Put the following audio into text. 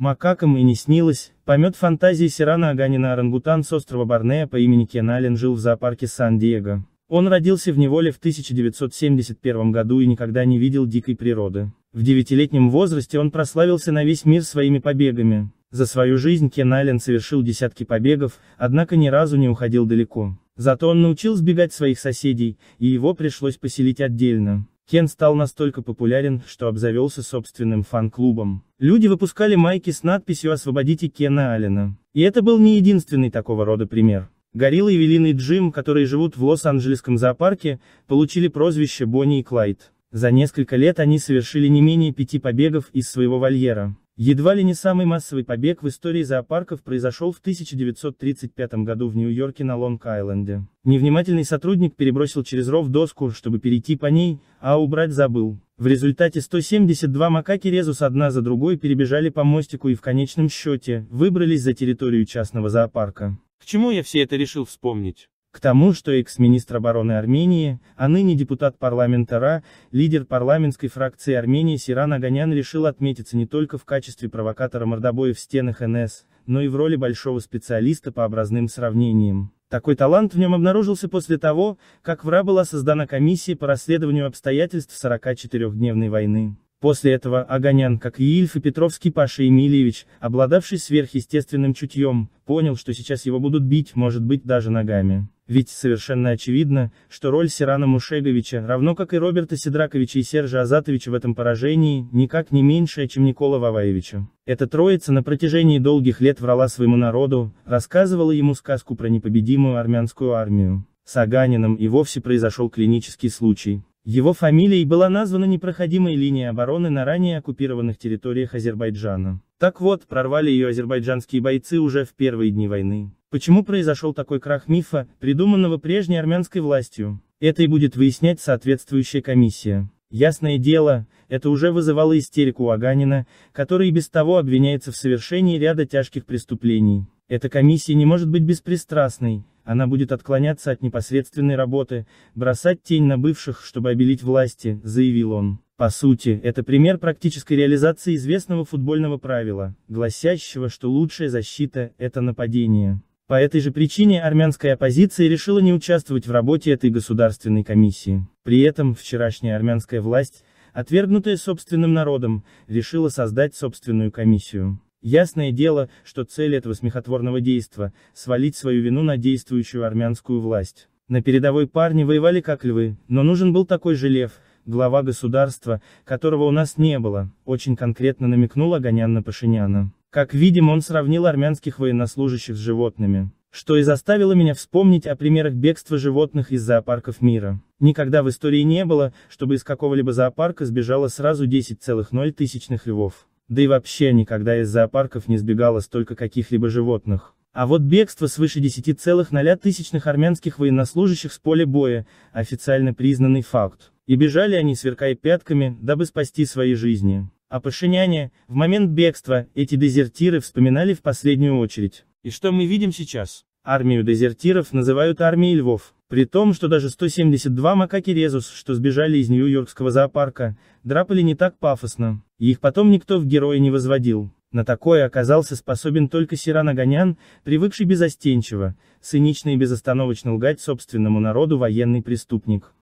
Макакам и не снилось, помет фантазии Сирана Аганина орангутан с острова Борнея по имени Кенален жил в зоопарке Сан-Диего. Он родился в неволе в 1971 году и никогда не видел дикой природы. В девятилетнем возрасте он прославился на весь мир своими побегами. За свою жизнь Кен Аллен совершил десятки побегов, однако ни разу не уходил далеко. Зато он научил сбегать своих соседей, и его пришлось поселить отдельно. Кен стал настолько популярен, что обзавелся собственным фан-клубом. Люди выпускали майки с надписью «Освободите Кена Аллена». И это был не единственный такого рода пример. Гориллы и Велина и Джим, которые живут в Лос-Анджелесском зоопарке, получили прозвище Бонни и Клайд. За несколько лет они совершили не менее пяти побегов из своего вольера. Едва ли не самый массовый побег в истории зоопарков произошел в 1935 году в Нью-Йорке на Лонг-Айленде. Невнимательный сотрудник перебросил через ров доску, чтобы перейти по ней, а убрать забыл. В результате 172 макаки резус одна за другой перебежали по мостику и в конечном счете, выбрались за территорию частного зоопарка. К чему я все это решил вспомнить? К тому, что экс-министр обороны Армении, а ныне депутат парламента РА, лидер парламентской фракции Армении Сиран Аганян решил отметиться не только в качестве провокатора мордобоев в стенах НС, но и в роли большого специалиста по образным сравнениям. Такой талант в нем обнаружился после того, как в РА была создана комиссия по расследованию обстоятельств 44-дневной войны. После этого Аганян, как и Ильф и Петровский Паша Емельевич, обладавший сверхъестественным чутьем, понял, что сейчас его будут бить, может быть, даже ногами. Ведь совершенно очевидно, что роль Сирана Мушеговича, равно как и Роберта Сидраковича и Сержа Азатовича в этом поражении, никак не меньшая, чем Никола Ваваевича. Эта троица на протяжении долгих лет врала своему народу, рассказывала ему сказку про непобедимую армянскую армию. С Аганином и вовсе произошел клинический случай. Его фамилией была названа непроходимая линия обороны на ранее оккупированных территориях Азербайджана. Так вот, прорвали ее азербайджанские бойцы уже в первые дни войны. Почему произошел такой крах мифа, придуманного прежней армянской властью? Это и будет выяснять соответствующая комиссия. Ясное дело, это уже вызывало истерику у Аганина, который и без того обвиняется в совершении ряда тяжких преступлений. Эта комиссия не может быть беспристрастной, она будет отклоняться от непосредственной работы, бросать тень на бывших, чтобы обелить власти, заявил он. По сути, это пример практической реализации известного футбольного правила, гласящего, что лучшая защита – это нападение. По этой же причине армянская оппозиция решила не участвовать в работе этой государственной комиссии. При этом вчерашняя армянская власть, отвергнутая собственным народом, решила создать собственную комиссию. Ясное дело, что цель этого смехотворного действа – свалить свою вину на действующую армянскую власть. На передовой парни воевали как львы, но нужен был такой же лев, глава государства, которого у нас не было, очень конкретно намекнул Огонян на Пашиняна. Как видим, он сравнил армянских военнослужащих с животными, что и заставило меня вспомнить о примерах бегства животных из зоопарков мира. Никогда в истории не было, чтобы из какого-либо зоопарка сбежало сразу 10,0 львов да и вообще никогда из зоопарков не сбегало столько каких-либо животных. А вот бегство свыше 10,0 армянских военнослужащих с поля боя – официально признанный факт. И бежали они, сверкая пятками, дабы спасти свои жизни. А пашиняне, в момент бегства, эти дезертиры вспоминали в последнюю очередь. И что мы видим сейчас? Армию дезертиров называют армией львов. При том, что даже 172 макаки резус, что сбежали из Нью-Йоркского зоопарка, драпали не так пафосно, и их потом никто в героя не возводил. На такое оказался способен только Сиран Огонян, привыкший безостенчиво, цинично и безостановочно лгать собственному народу военный преступник.